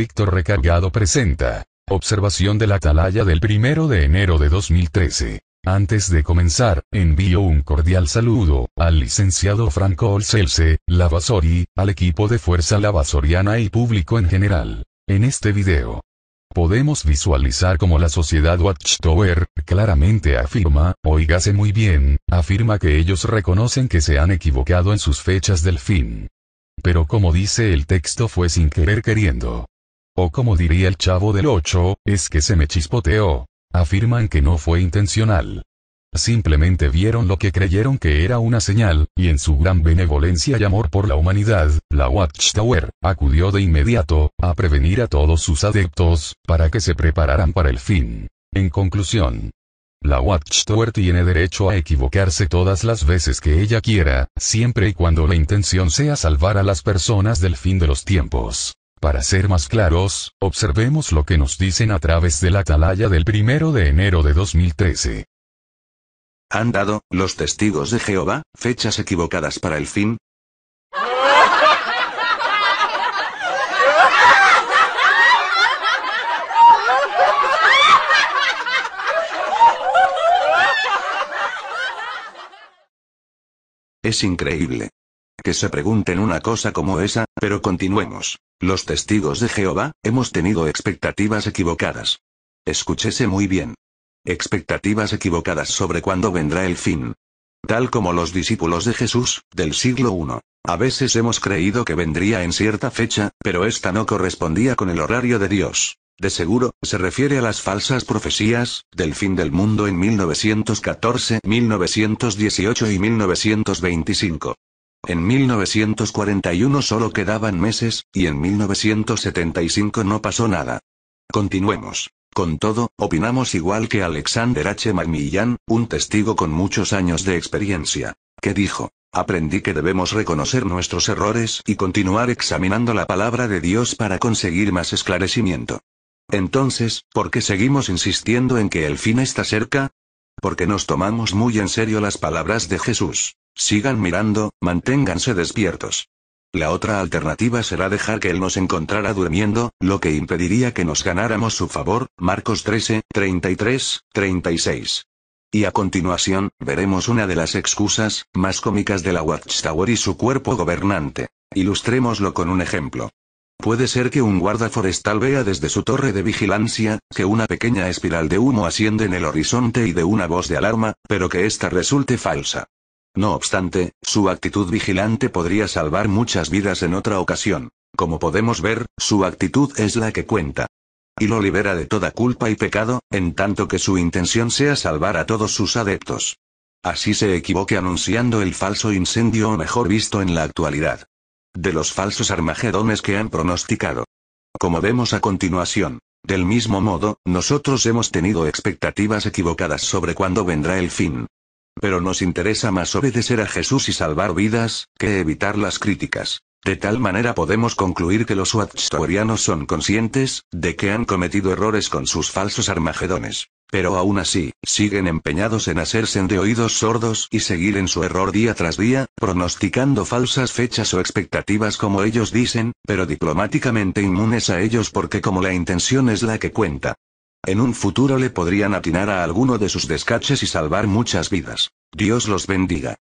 Víctor Recargado presenta. Observación de la atalaya del 1 de enero de 2013. Antes de comenzar, envío un cordial saludo al licenciado Franco Olcelse, Lavasori, al equipo de Fuerza Lavasoriana y público en general. En este video, Podemos visualizar como la sociedad Watchtower, claramente afirma, oígase muy bien, afirma que ellos reconocen que se han equivocado en sus fechas del fin. Pero como dice el texto fue sin querer queriendo o como diría el chavo del 8, es que se me chispoteó. Afirman que no fue intencional. Simplemente vieron lo que creyeron que era una señal, y en su gran benevolencia y amor por la humanidad, la Watchtower, acudió de inmediato, a prevenir a todos sus adeptos, para que se prepararan para el fin. En conclusión, la Watchtower tiene derecho a equivocarse todas las veces que ella quiera, siempre y cuando la intención sea salvar a las personas del fin de los tiempos. Para ser más claros, observemos lo que nos dicen a través de la atalaya del primero de enero de 2013. ¿Han dado, los testigos de Jehová, fechas equivocadas para el fin? Es increíble que se pregunten una cosa como esa, pero continuemos. Los testigos de Jehová, hemos tenido expectativas equivocadas. Escúchese muy bien. Expectativas equivocadas sobre cuándo vendrá el fin. Tal como los discípulos de Jesús, del siglo I. A veces hemos creído que vendría en cierta fecha, pero esta no correspondía con el horario de Dios. De seguro, se refiere a las falsas profecías, del fin del mundo en 1914, 1918 y 1925. En 1941 solo quedaban meses, y en 1975 no pasó nada. Continuemos. Con todo, opinamos igual que Alexander H. Macmillan, un testigo con muchos años de experiencia, que dijo, aprendí que debemos reconocer nuestros errores y continuar examinando la palabra de Dios para conseguir más esclarecimiento. Entonces, ¿por qué seguimos insistiendo en que el fin está cerca? Porque nos tomamos muy en serio las palabras de Jesús. Sigan mirando, manténganse despiertos. La otra alternativa será dejar que él nos encontrara durmiendo, lo que impediría que nos ganáramos su favor, Marcos 13, 33, 36. Y a continuación, veremos una de las excusas, más cómicas de la Watchtower y su cuerpo gobernante. Ilustrémoslo con un ejemplo. Puede ser que un guarda forestal vea desde su torre de vigilancia, que una pequeña espiral de humo asciende en el horizonte y de una voz de alarma, pero que esta resulte falsa. No obstante, su actitud vigilante podría salvar muchas vidas en otra ocasión. Como podemos ver, su actitud es la que cuenta. Y lo libera de toda culpa y pecado, en tanto que su intención sea salvar a todos sus adeptos. Así se equivoque anunciando el falso incendio o mejor visto en la actualidad. De los falsos armagedones que han pronosticado. Como vemos a continuación. Del mismo modo, nosotros hemos tenido expectativas equivocadas sobre cuándo vendrá el fin, pero nos interesa más obedecer a Jesús y salvar vidas, que evitar las críticas. De tal manera podemos concluir que los Watchtowerianos son conscientes, de que han cometido errores con sus falsos armagedones. Pero aún así, siguen empeñados en hacerse de oídos sordos y seguir en su error día tras día, pronosticando falsas fechas o expectativas como ellos dicen, pero diplomáticamente inmunes a ellos porque como la intención es la que cuenta, en un futuro le podrían atinar a alguno de sus descaches y salvar muchas vidas. Dios los bendiga.